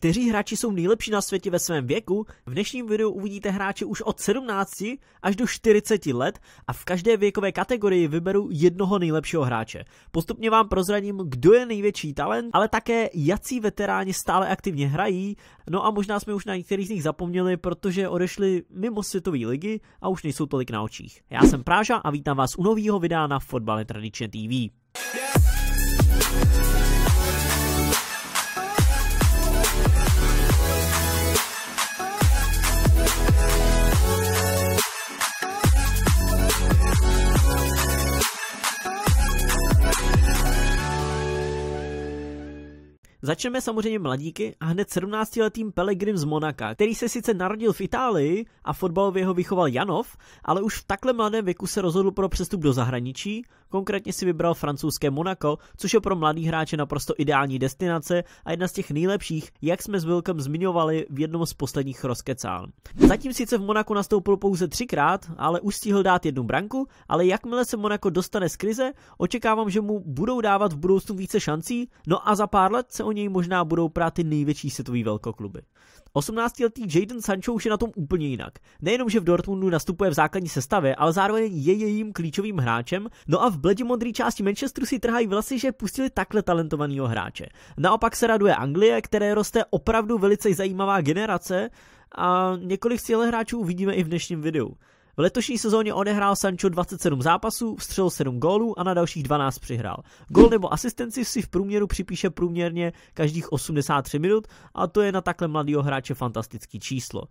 Kteří hráči jsou nejlepší na světě ve svém věku? V dnešním videu uvidíte hráče už od 17 až do 40 let a v každé věkové kategorii vyberu jednoho nejlepšího hráče. Postupně vám prozradím, kdo je největší talent, ale také jací veteráni stále aktivně hrají, no a možná jsme už na některých z nich zapomněli, protože odešli mimo světové ligy a už nejsou tolik na očích. Já jsem Práža a vítám vás u nového videa na Fotbale Tradičně TV. Začneme samozřejmě mladíky a hned 17-letým Pelegrim z Monaka, který se sice narodil v Itálii a fotbalově ho vychoval Janov, ale už v takhle mladém věku se rozhodl pro přestup do zahraničí, konkrétně si vybral francouzské Monako, což je pro mladý hráče naprosto ideální destinace a jedna z těch nejlepších, jak jsme s Wilkem zmiňovali v jednom z posledních rozkecál. Zatím sice v Monaku nastoupil pouze třikrát, ale už stihl dát jednu branku, ale jakmile se Monako dostane z krize, očekávám, že mu budou dávat v budoucnu více šancí, no a za pár let se o něj možná budou prát ty největší světový velkokluby. 18-letý Jaden Sancho už je na tom úplně jinak. Nejenom, že v Dortmundu nastupuje v základní sestavě, ale zároveň je jejím klíčovým hráčem, no a v bledě modré části Manchesteru si trhají vlasy, že pustili takhle talentovaného hráče. Naopak se raduje Anglie, které roste opravdu velice zajímavá generace a několik z těchto hráčů uvidíme i v dnešním videu. V letošní sezóně odehrál Sancho 27 zápasů, vstřelil 7 gólů a na dalších 12 přihrál. Gól nebo asistenci si v průměru připíše průměrně každých 83 minut a to je na takhle mladého hráče fantastický číslo.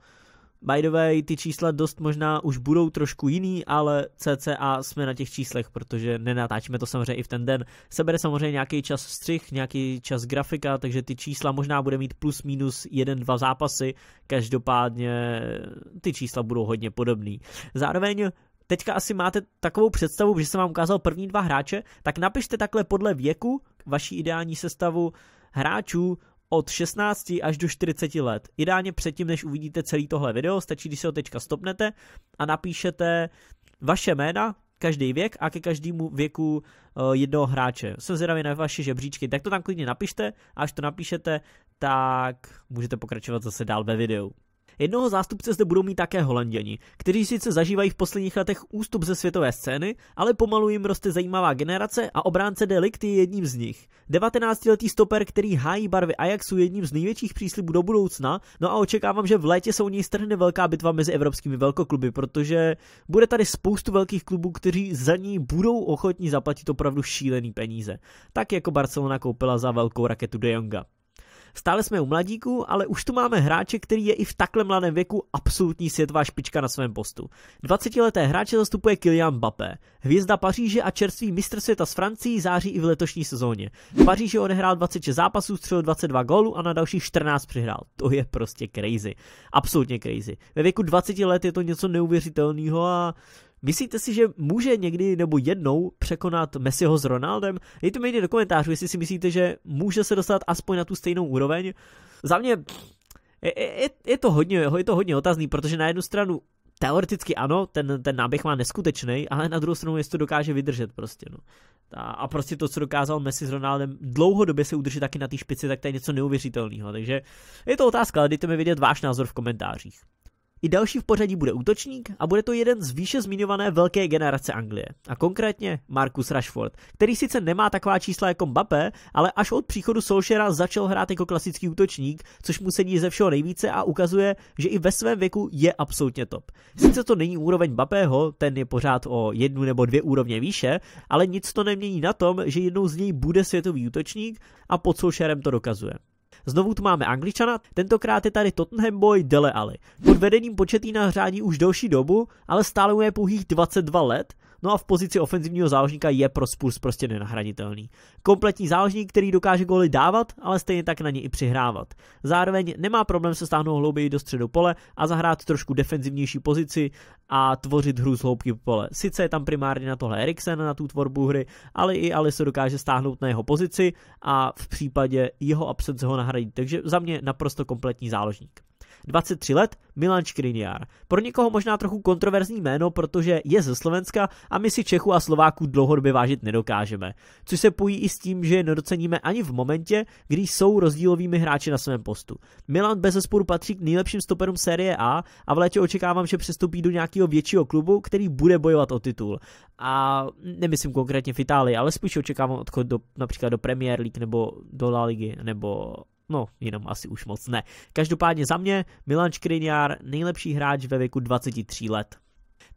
By the way, ty čísla dost možná už budou trošku jiný, ale cca jsme na těch číslech, protože nenatáčíme to samozřejmě i v ten den. Sebere samozřejmě nějaký čas střih, nějaký čas grafika, takže ty čísla možná bude mít plus minus jeden, dva zápasy. Každopádně ty čísla budou hodně podobný. Zároveň teďka asi máte takovou představu, že jsem vám ukázal první dva hráče, tak napište takhle podle věku vaší ideální sestavu hráčů, od 16 až do 40 let. Ideálně předtím, než uvidíte celý tohle video, stačí, když se ho teďka stopnete a napíšete vaše jména, každý věk a ke každému věku eh, jednoho hráče. Jsem zvědavý na vaše žebříčky, tak to tam klidně napište a až to napíšete, tak můžete pokračovat zase dál ve videu. Jednoho zástupce zde budou mít také Holanděni, kteří sice zažívají v posledních letech ústup ze světové scény, ale pomalu jim roste zajímavá generace a obránce Delikt je jedním z nich. 19-letý stoper, který hájí barvy Ajaxu, je jedním z největších příslibů do budoucna, no a očekávám, že v létě se u něj strhne velká bitva mezi evropskými velkokluby, protože bude tady spoustu velkých klubů, kteří za ní budou ochotní zaplatit opravdu šílený peníze. Tak jako Barcelona koupila za velkou raketu De Jonga. Stále jsme u mladíků, ale už tu máme hráče, který je i v takhle mladém věku absolutní světová špička na svém postu. 20-leté hráče zastupuje Kylian Mbappé. Hvězda Paříže a čerstvý mistr světa z Francii září i v letošní sezóně. V Paříži odehrál 26 zápasů, střelil 22 gólů a na dalších 14 přihrál. To je prostě crazy. Absolutně crazy. Ve věku 20 let je to něco neuvěřitelného a Myslíte si, že může někdy nebo jednou překonat Messiho s Ronaldem? Dejte mi někdy do komentářů, jestli si myslíte, že může se dostat aspoň na tu stejnou úroveň. Za mě je, je, je, to, hodně, je to hodně otazný, protože na jednu stranu teoreticky ano, ten, ten náběh má neskutečný, ale na druhou stranu jestli to dokáže vydržet prostě. No. A, a prostě to, co dokázal Messi s Ronaldem dlouhodobě se udržet taky na té špici, tak to je něco neuvěřitelného. Takže je to otázka, ale dejte mi vidět váš názor v komentářích. I další v pořadí bude útočník a bude to jeden z výše zmiňované velké generace Anglie, a konkrétně Marcus Rashford, který sice nemá taková čísla jako Mbappé, ale až od příchodu Solšera začal hrát jako klasický útočník, což mu sedí ze všeho nejvíce a ukazuje, že i ve svém věku je absolutně top. Sice to není úroveň Mbappého, ten je pořád o jednu nebo dvě úrovně výše, ale nic to nemění na tom, že jednou z něj bude světový útočník a pod Solšerem to dokazuje. Znovu tu máme Angličana, tentokrát je tady Tottenham boy Dele Alli. Pod vedením na hřádí už delší dobu, ale stále mu je pouhých 22 let No a v pozici ofenzivního záložníka je pro Spurs prostě nenahraditelný. Kompletní záložník, který dokáže góly dávat, ale stejně tak na ně i přihrávat. Zároveň nemá problém se stáhnout hlouběji do středu pole a zahrát trošku defenzivnější pozici a tvořit hru z hloubky pole. Sice je tam primárně na tohle Eriksen, na tu tvorbu hry, ale i Ali se dokáže stáhnout na jeho pozici a v případě jeho absence ho nahradit. Takže za mě naprosto kompletní záložník. 23 let, Milan Škriniar. Pro někoho možná trochu kontroverzní jméno, protože je ze Slovenska a my si Čechu a Slováku dlouhodobě vážit nedokážeme. Což se pojí i s tím, že je nedoceníme ani v momentě, kdy jsou rozdílovými hráči na svém postu. Milan bez zesporu patří k nejlepším stoperům série A a v létě očekávám, že přestoupí do nějakého většího klubu, který bude bojovat o titul. A nemyslím konkrétně v Itálii, ale spíš očekávám odchod do, například do Premier League nebo do La Ligy nebo No, jenom asi už moc ne. Každopádně za mě Milan Škriňár, nejlepší hráč ve věku 23 let.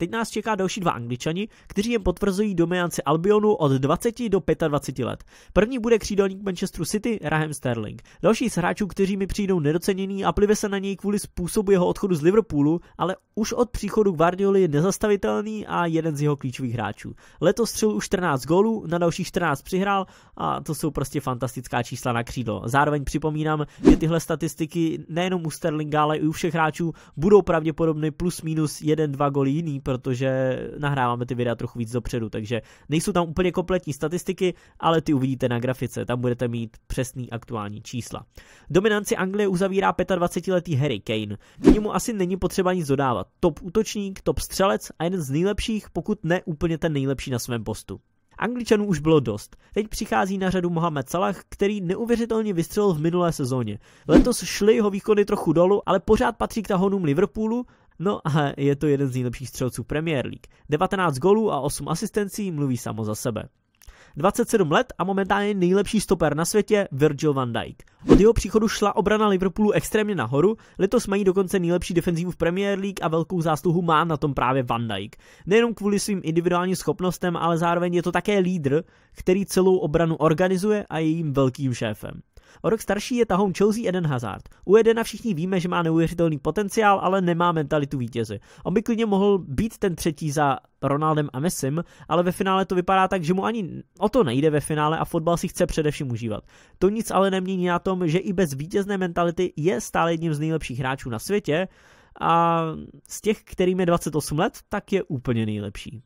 Teď nás čeká další dva angličani, kteří jim potvrzují dominanci Albionu od 20 do 25 let. První bude křídelník Manchesteru City Raheem Sterling. Další z hráčů, kteří mi přijdou nedocenění a plive se na něj kvůli způsobu jeho odchodu z Liverpoolu, ale už od příchodu Guardioli je nezastavitelný a jeden z jeho klíčových hráčů. Letos střel už 14 gólů, na dalších 14 přihrál a to jsou prostě fantastická čísla na křídlo. Zároveň připomínám, že tyhle statistiky nejenom u Sterlinga, ale i u všech hráčů budou pravděpodobně plus minus 1-2 góly jiný, protože nahráváme ty videa trochu víc dopředu, takže nejsou tam úplně kompletní statistiky, ale ty uvidíte na grafice, tam budete mít přesný aktuální čísla. Dominanci Anglie uzavírá 25-letý Harry Kane. K němu asi není potřeba nic dodávat. Top útočník, top střelec a jeden z nejlepších, pokud ne úplně ten nejlepší na svém postu. Angličanů už bylo dost. Teď přichází na řadu Mohamed Salah, který neuvěřitelně vystřelil v minulé sezóně. Letos šly jeho výkony trochu dolů, ale pořád patří k tahonům Liverpoolu No a je to jeden z nejlepších střelců Premier League. 19 gólů a 8 asistencí mluví samo za sebe. 27 let a momentálně nejlepší stoper na světě Virgil van Dijk. Od jeho příchodu šla obrana Liverpoolu extrémně nahoru, letos mají dokonce nejlepší defenzivu v Premier League a velkou zásluhu má na tom právě van Dijk. Nejenom kvůli svým individuálním schopnostem, ale zároveň je to také lídr, který celou obranu organizuje a je jím velkým šéfem. O rok starší je tahoun Chelsea Eden Hazard. U Edena všichni víme, že má neuvěřitelný potenciál, ale nemá mentalitu vítěze. On by klidně mohl být ten třetí za Ronaldem a Messim, ale ve finále to vypadá tak, že mu ani o to nejde ve finále a fotbal si chce především užívat. To nic ale nemění na tom, že i bez vítězné mentality je stále jedním z nejlepších hráčů na světě a z těch, kterým je 28 let, tak je úplně nejlepší.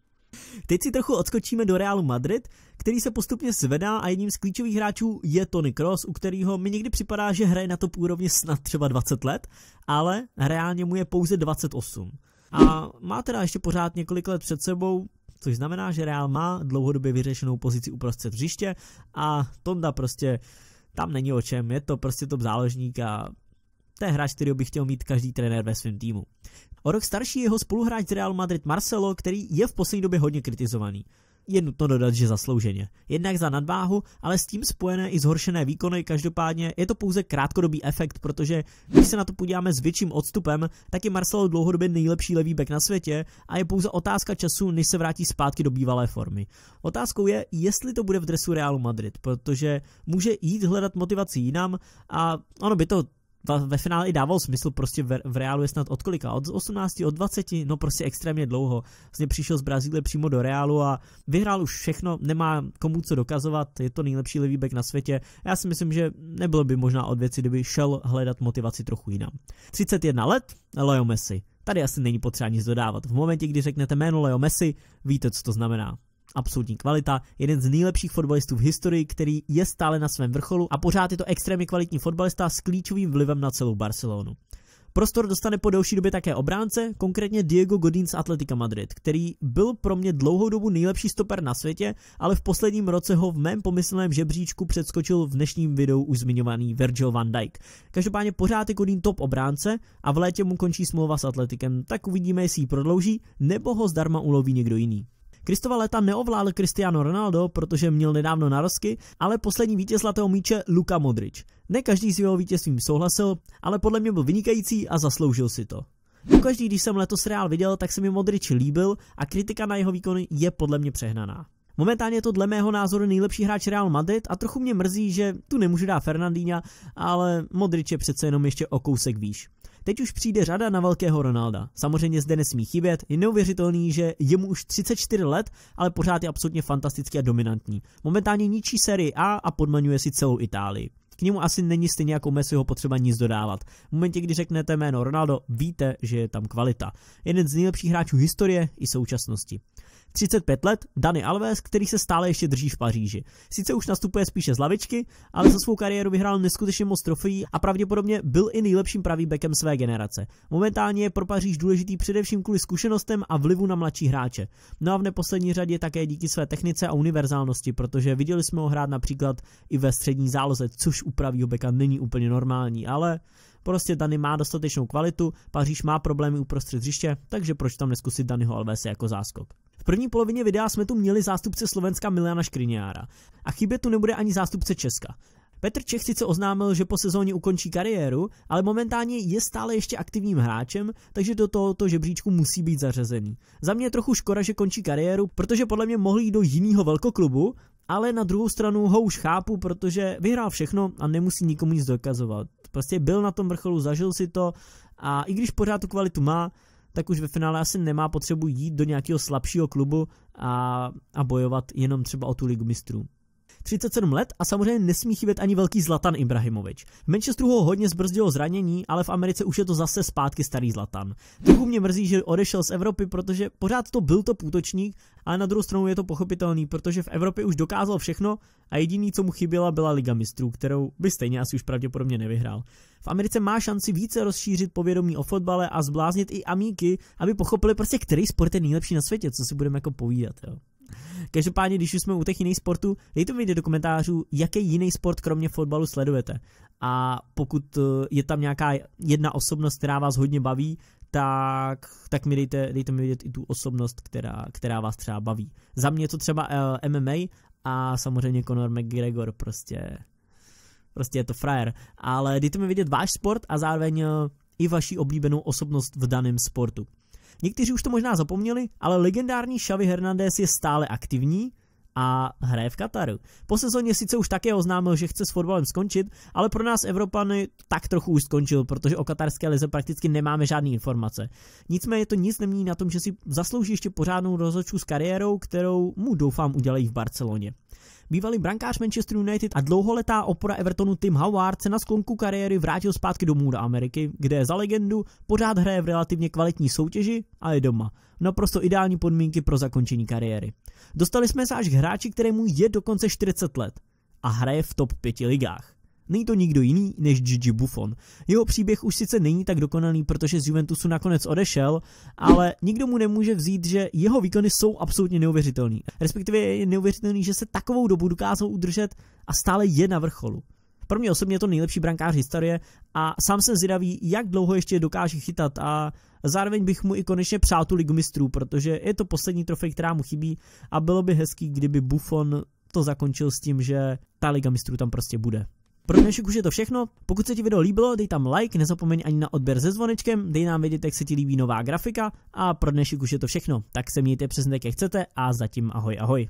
Teď si trochu odskočíme do Realu Madrid, který se postupně zvedá a jedním z klíčových hráčů je Tony Cross, u kterého mi někdy připadá, že hraje na top úrovni snad třeba 20 let, ale reálně mu je pouze 28. A má teda ještě pořád několik let před sebou, což znamená, že Real má dlouhodobě vyřešenou pozici uprostřed hřiště a Tonda prostě tam není o čem, je to prostě top záložník a to je hráč, který by chtěl mít každý trenér ve svém týmu. O rok starší jeho spoluhráč z Real Madrid Marcelo, který je v poslední době hodně kritizovaný. Je nutno dodat, že zaslouženě. Jednak za nadváhu, ale s tím spojené i zhoršené výkony, každopádně je to pouze krátkodobý efekt, protože když se na to podíváme s větším odstupem, tak je Marcelo dlouhodobě nejlepší levý back na světě a je pouze otázka času, než se vrátí zpátky do bývalé formy. Otázkou je, jestli to bude v dresu Realu Madrid, protože může jít hledat motivaci jinam a ono by to ve finále i dával smysl, prostě v, v Realu je snad od kolika? Od 18, od 20, no prostě extrémně dlouho. Vlastně přišel z Brazílie přímo do Realu a vyhrál už všechno, nemá komu co dokazovat, je to nejlepší levý back na světě. Já si myslím, že nebylo by možná od věci, kdyby šel hledat motivaci trochu jinam. 31 let, Leo Messi. Tady asi není potřeba nic dodávat. V momentě, kdy řeknete jméno Leo Messi, víte, co to znamená absolutní kvalita, jeden z nejlepších fotbalistů v historii, který je stále na svém vrcholu a pořád je to extrémně kvalitní fotbalista s klíčovým vlivem na celou Barcelonu. Prostor dostane po delší době také obránce, konkrétně Diego Godín z Atletika Madrid, který byl pro mě dlouhou dobu nejlepší stoper na světě, ale v posledním roce ho v mém pomyslném žebříčku předskočil v dnešním videu už zmiňovaný Virgil van Dijk. Každopádně pořád je Godín top obránce a v létě mu končí smlouva s Atletikem, tak uvidíme, jestli ji prodlouží nebo ho zdarma uloví někdo jiný. Kristova léta neovládl Cristiano Ronaldo, protože měl nedávno narosky, ale poslední vítěz zlatého míče Luka Modrič. Ne každý s jeho vítězstvím souhlasil, ale podle mě byl vynikající a zasloužil si to. U každý, když jsem letos Real viděl, tak se mi Modrič líbil a kritika na jeho výkony je podle mě přehnaná. Momentálně je to dle mého názoru nejlepší hráč Real Madrid a trochu mě mrzí, že tu nemůže dát Fernandína, ale Modrič je přece jenom ještě o kousek výš. Teď už přijde řada na velkého Ronalda. Samozřejmě zde nesmí chybět, je neuvěřitelný, že je mu už 34 let, ale pořád je absolutně fantastický a dominantní. Momentálně ničí sérii A a podmaňuje si celou Itálii. K němu asi není stejně jako Messiho potřeba nic dodávat. V momentě, kdy řeknete jméno Ronaldo, víte, že je tam kvalita. Jeden z nejlepších hráčů historie i současnosti. 35 let, Dani Alves, který se stále ještě drží v Paříži. Sice už nastupuje spíše z lavičky, ale za svou kariéru vyhrál neskutečně moc trofejí a pravděpodobně byl i nejlepším pravým bekem své generace. Momentálně je pro Paříž důležitý především kvůli zkušenostem a vlivu na mladší hráče. No a v neposlední řadě také díky své technice a univerzálnosti, protože viděli jsme ho hrát například i ve střední záloze, což u pravýho beka není úplně normální, ale Prostě Dany má dostatečnou kvalitu, Paříž má problémy uprostřed hřiště, takže proč tam neskusit Danyho Alvese jako záskok? V první polovině videa jsme tu měli zástupce Slovenska Milana Škriniára a chybět tu nebude ani zástupce Česka. Petr Čech sice oznámil, že po sezóně ukončí kariéru, ale momentálně je stále ještě aktivním hráčem, takže do tohoto žebříčku musí být zařazený. Za mě je trochu škoda, že končí kariéru, protože podle mě mohl jít do jiného velkoklubu, ale na druhou stranu ho už chápu, protože vyhrál všechno a nemusí nikomu nic dokazovat. Prostě byl na tom vrcholu, zažil si to a i když pořád tu kvalitu má, tak už ve finále asi nemá potřebu jít do nějakého slabšího klubu a, a bojovat jenom třeba o tu ligu mistrů. 37 let a samozřejmě nesmí chybět ani velký Zlatan Ibrahimovič. V Manchesteru ho hodně zbrzdilo zranění, ale v Americe už je to zase zpátky starý Zlatan. Trochu mě mrzí, že odešel z Evropy, protože pořád to byl to útočník, ale na druhou stranu je to pochopitelný, protože v Evropě už dokázal všechno a jediný, co mu chyběla, byla Liga mistrů, kterou by stejně asi už pravděpodobně nevyhrál. V Americe má šanci více rozšířit povědomí o fotbale a zbláznit i amíky, aby pochopili prostě, který sport je nejlepší na světě, co si budeme jako povídat. Jo. Každopádně, když už jsme u těch jiných sportů, dejte mi do komentářů, jaký jiný sport kromě fotbalu sledujete. A pokud eh, je tam nějaká jedna osobnost, která vás hodně baví, tak, tak mi dejte, dejte mi vidět i tu osobnost, která, která vás třeba baví. Za mě to třeba eh, MMA a samozřejmě Conor McGregor prostě prostě je to frajer. Ale dejte mi vidět váš sport a zároveň eh, i vaši oblíbenou osobnost v daném sportu. Někteří už to možná zapomněli, ale legendární Xavi Hernandez je stále aktivní a hraje v Kataru. Po sezóně sice už také oznámil, že chce s fotbalem skončit, ale pro nás Evropany tak trochu už skončil, protože o katarské lize prakticky nemáme žádné informace. Nicméně to nic nemění na tom, že si zaslouží ještě pořádnou rozhodčů s kariérou, kterou mu doufám udělají v Barceloně. Bývalý brankář Manchester United a dlouholetá opora Evertonu Tim Howard se na sklonku kariéry vrátil zpátky domů do Ameriky, kde za legendu pořád hraje v relativně kvalitní soutěži a je doma. Naprosto ideální podmínky pro zakončení kariéry. Dostali jsme se až k hráči, kterému je dokonce 40 let a hraje v top 5 ligách. Není to nikdo jiný než Gigi Buffon. Jeho příběh už sice není tak dokonalý, protože z Juventusu nakonec odešel, ale nikdo mu nemůže vzít, že jeho výkony jsou absolutně neuvěřitelný. Respektive je neuvěřitelný, že se takovou dobu dokázal udržet a stále je na vrcholu. Pro mě osobně je to nejlepší brankář historie a sám jsem zvědavý, jak dlouho ještě dokáže chytat a zároveň bych mu i konečně přál tu ligu mistrů, protože je to poslední trofej, která mu chybí a bylo by hezký, kdyby Buffon to zakončil s tím, že ta liga mistrů tam prostě bude. Pro dnešek už je to všechno. Pokud se ti video líbilo, dej tam like, nezapomeň ani na odběr se zvonečkem, dej nám vědět, jak se ti líbí nová grafika a pro dnešek už je to všechno. Tak se mějte přesně jak chcete a zatím ahoj ahoj.